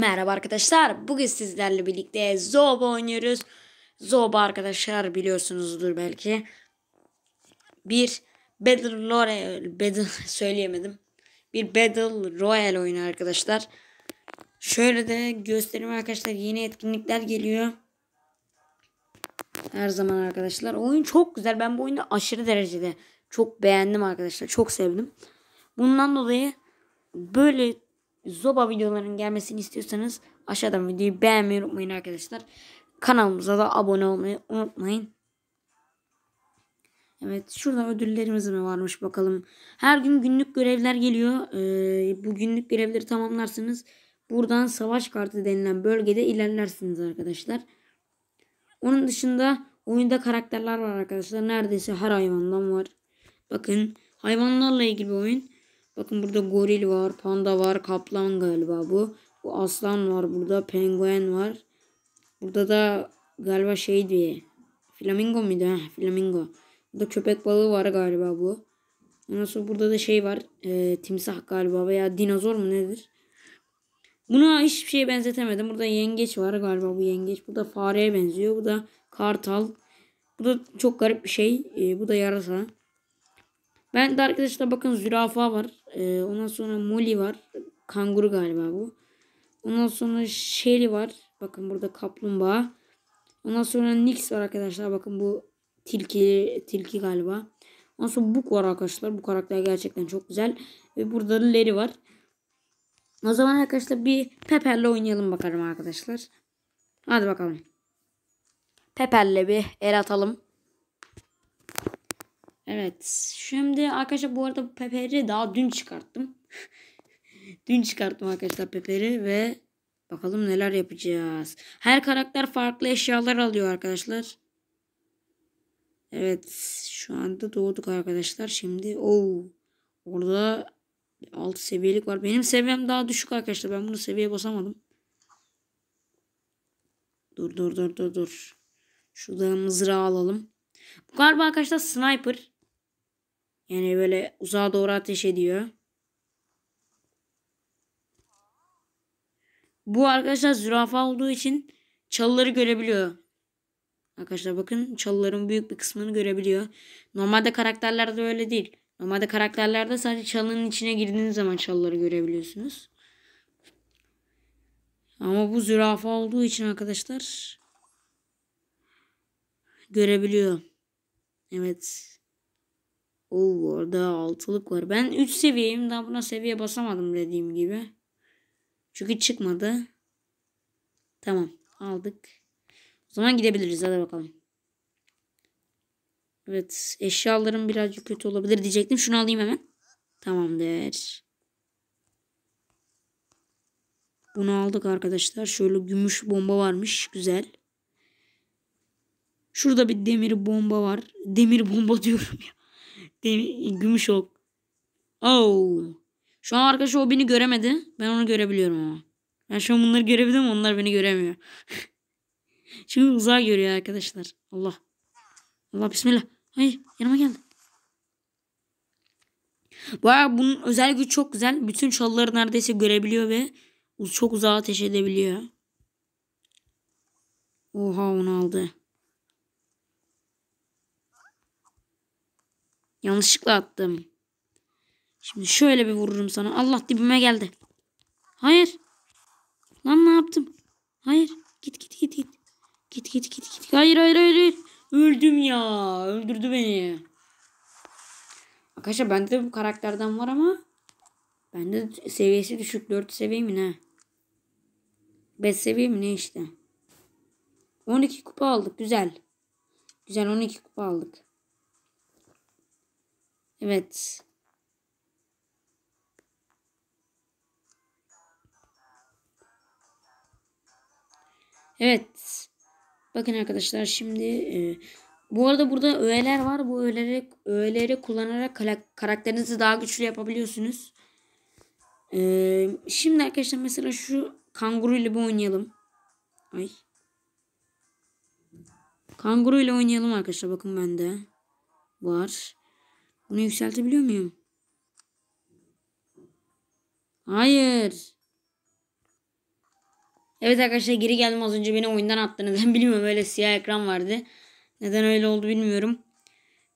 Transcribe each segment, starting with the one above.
Merhaba arkadaşlar. Bugün sizlerle birlikte Zoba oynuyoruz. Zoba arkadaşlar biliyorsunuzdur belki. Bir Battle Royale Battle söyleyemedim. Bir Battle Royale oyunu arkadaşlar. Şöyle de göstereyim arkadaşlar. Yeni etkinlikler geliyor. Her zaman arkadaşlar. Oyun çok güzel. Ben bu oyunu aşırı derecede çok beğendim arkadaşlar. Çok sevdim. Bundan dolayı böyle Zoba videoların gelmesini istiyorsanız aşağıdan videoyu beğenmeyi unutmayın arkadaşlar. Kanalımıza da abone olmayı unutmayın. Evet şurada ödüllerimiz mi varmış bakalım. Her gün günlük görevler geliyor. Ee, bu günlük görevleri tamamlarsınız. Buradan savaş kartı denilen bölgede ilerlersiniz arkadaşlar. Onun dışında oyunda karakterler var arkadaşlar. Neredeyse her hayvandan var. Bakın hayvanlarla ilgili bir oyun. Bakın burada goril var, panda var, kaplan galiba bu. Bu aslan var burada, penguen var. Burada da galiba şeydi. Flamingo muydu? Heh, flamingo. Burada köpek balığı var galiba bu. Ondan sonra burada da şey var. E, timsah galiba veya dinozor mu nedir? Buna hiçbir şeye benzetemedim. Burada yengeç var galiba bu yengeç. Burada fareye benziyor. Bu da kartal. Bu da çok garip bir şey. E, bu da yarasa. Ben de arkadaşlar bakın zürafa var. Ee, ondan sonra Molly var. Kanguru galiba bu. Ondan sonra Shelly var. Bakın burada kaplumbağa. Ondan sonra Nix var arkadaşlar. Bakın bu tilki tilki galiba. Ondan sonra Book var arkadaşlar. Bu karakter gerçekten çok güzel. Ve burada Larry var. O zaman arkadaşlar bir Pepper'le oynayalım bakalım arkadaşlar. Hadi bakalım. Pepper'le bir el atalım. Evet. Şimdi arkadaşlar bu arada peperi daha dün çıkarttım. dün çıkarttım arkadaşlar peperi ve bakalım neler yapacağız. Her karakter farklı eşyalar alıyor arkadaşlar. Evet. Şu anda doğduk arkadaşlar. Şimdi o orada 6 seviyelik var. Benim seviyem daha düşük arkadaşlar. Ben bunu seviye basamadım. Dur dur dur dur dur. şuradan mızrağı alalım. Bu galiba arkadaşlar sniper. Yani böyle uzağa doğru ateş ediyor. Bu arkadaşlar zürafa olduğu için çalıları görebiliyor. Arkadaşlar bakın çalıların büyük bir kısmını görebiliyor. Normalde karakterlerde öyle değil. Normalde karakterlerde sadece çalının içine girdiğiniz zaman çalıları görebiliyorsunuz. Ama bu zürafa olduğu için arkadaşlar görebiliyor. Evet. Oo orada altılık var. Ben 3 seviyeyim. Daha buna seviye basamadım dediğim gibi. Çünkü çıkmadı. Tamam. Aldık. O zaman gidebiliriz. Hadi bakalım. Evet. Eşyalarım birazcık kötü olabilir diyecektim. Şunu alayım hemen. Tamamdır. Bunu aldık arkadaşlar. Şöyle gümüş bomba varmış. Güzel. Şurada bir demir bomba var. Demir bomba diyorum ya. Gümüş Gümüşok. Oh. Şu an arkadaşı o beni göremedi. Ben onu görebiliyorum ama. Ben şu an bunları görebilirim onlar beni göremiyor. Şimdi uzağa görüyor arkadaşlar. Allah. Allah bismillah. Hayır yanıma geldi. Baya bunun özel gücü çok güzel. Bütün çalıları neredeyse görebiliyor ve çok uzağa ateş edebiliyor. Oha onu aldı. Yanlışlıkla attım. Şimdi şöyle bir vururum sana. Allah dibime geldi. Hayır. Lan ne yaptım? Hayır. Git git git git. Git git git git. Hayır hayır hayır. hayır. Öldüm ya. Öldürdü beni. Arkadaşlar bende de bu karakterden var ama bende seviyesi düşük. 4 seviye ne? 5 seviye ne işte? 12 kupa aldık. Güzel. Güzel 12 kupa aldık. Evet. Evet. Bakın arkadaşlar şimdi e, bu arada burada öğeler var. Bu öğeleri, öğeleri kullanarak karakterinizi daha güçlü yapabiliyorsunuz. E, şimdi arkadaşlar mesela şu kanguru ile bir oynayalım. Ay. Kanguru ile oynayalım arkadaşlar. Bakın bende var. Bunu yükseltebiliyor muyum? Hayır. Evet arkadaşlar geri geldim az önce beni oyundan attı. Neden bilmiyorum öyle siyah ekran vardı. Neden öyle oldu bilmiyorum.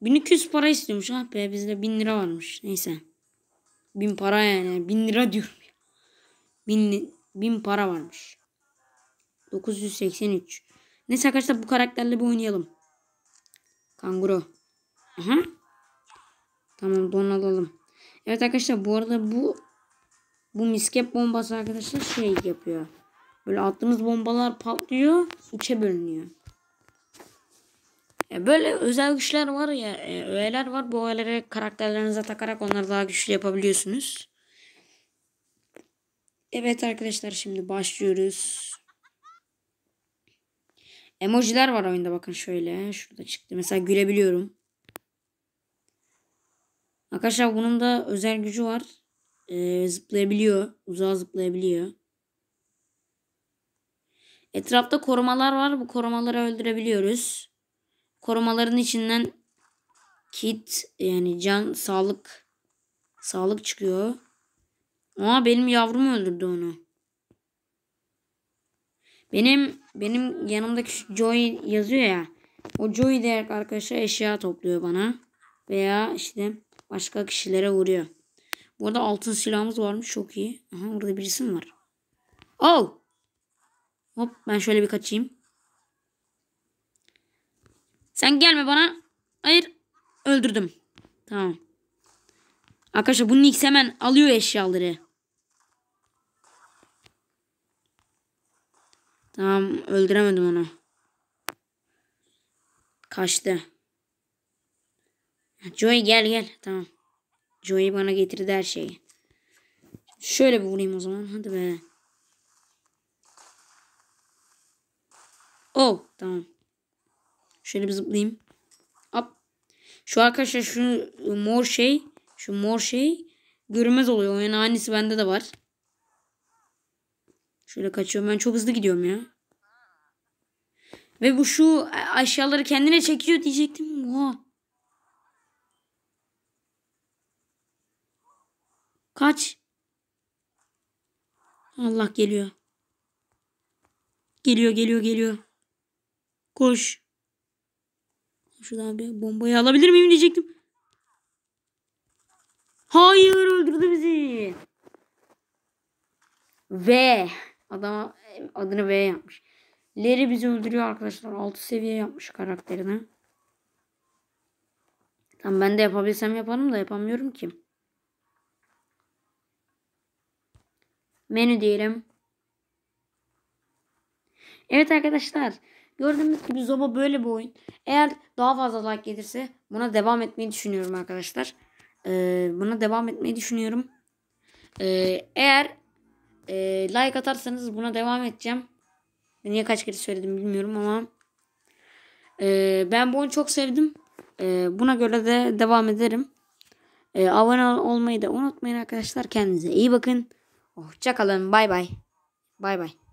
1200 para istiyormuş. Ah be bizde 1000 lira varmış. Neyse. 1000 para yani. 1000 lira diyorum. 1000, 1000 para varmış. 983. Neyse arkadaşlar bu karakterle bir oynayalım. Kanguru. Aha. Tamam don alalım. Evet arkadaşlar bu arada bu bu miskep bombası arkadaşlar şey yapıyor. Böyle attığımız bombalar patlıyor. Üçe bölünüyor. E böyle özel güçler var ya. E, öğeler var. Bu öğeleri karakterlerinize takarak onları daha güçlü yapabiliyorsunuz. Evet arkadaşlar şimdi başlıyoruz. Emojiler var oyunda bakın şöyle. Şurada çıktı. Mesela gülebiliyorum. Arkadaşlar bunun da özel gücü var. Ee, zıplayabiliyor. Uzağa zıplayabiliyor. Etrafta korumalar var. Bu korumaları öldürebiliyoruz. Korumaların içinden kit yani can sağlık sağlık çıkıyor. Aa benim yavrum öldürdü onu. Benim benim yanımdaki Joy yazıyor ya. O Joy de arkadaşlar eşya topluyor bana. Veya işte başka kişilere vuruyor. Bu arada altın silahımız varmış çok iyi. Aha burada birisi mi var? Al. Oh! Hop ben şöyle bir kaçayım. Sen gelme bana. Hayır. Öldürdüm. Tamam. Arkadaşlar bu Nix hemen alıyor eşyaları. Tamam öldüremedim onu. Kaçtı. Joey gel gel. Tamam. Joey bana getirdi her şeyi. Şöyle bir vurayım o zaman. Hadi be. Oh tamam. Şöyle bir zıplayayım. Hop. Şu arkadaşlar şu e, mor şey. Şu mor şey. Görünmez oluyor. Oyun aynısı bende de var. Şöyle kaçıyorum. Ben çok hızlı gidiyorum ya. Ve bu şu aşağıları kendine çekiyor diyecektim. wow Kaç. Allah geliyor. Geliyor geliyor geliyor. Koş. Şuradan bir bombayı alabilir miyim diyecektim. Hayır öldürdü bizi. V. Adam adını V yapmış. Leri bizi öldürüyor arkadaşlar. 6 seviye yapmış karakterini. Tamam ben de yapabilsem yaparım da yapamıyorum ki. menü diyelim. Evet arkadaşlar. Gördüğünüz gibi Zoba böyle bir oyun. Eğer daha fazla like gelirse buna devam etmeyi düşünüyorum arkadaşlar. Ee, buna devam etmeyi düşünüyorum. Ee, eğer e, like atarsanız buna devam edeceğim. Niye kaç kere söyledim bilmiyorum ama ee, ben bu oyunu çok sevdim. Ee, buna göre de devam ederim. Ee, abone olmayı da unutmayın arkadaşlar. Kendinize iyi bakın. Hoşçakalın. Bay bay. Bay bay.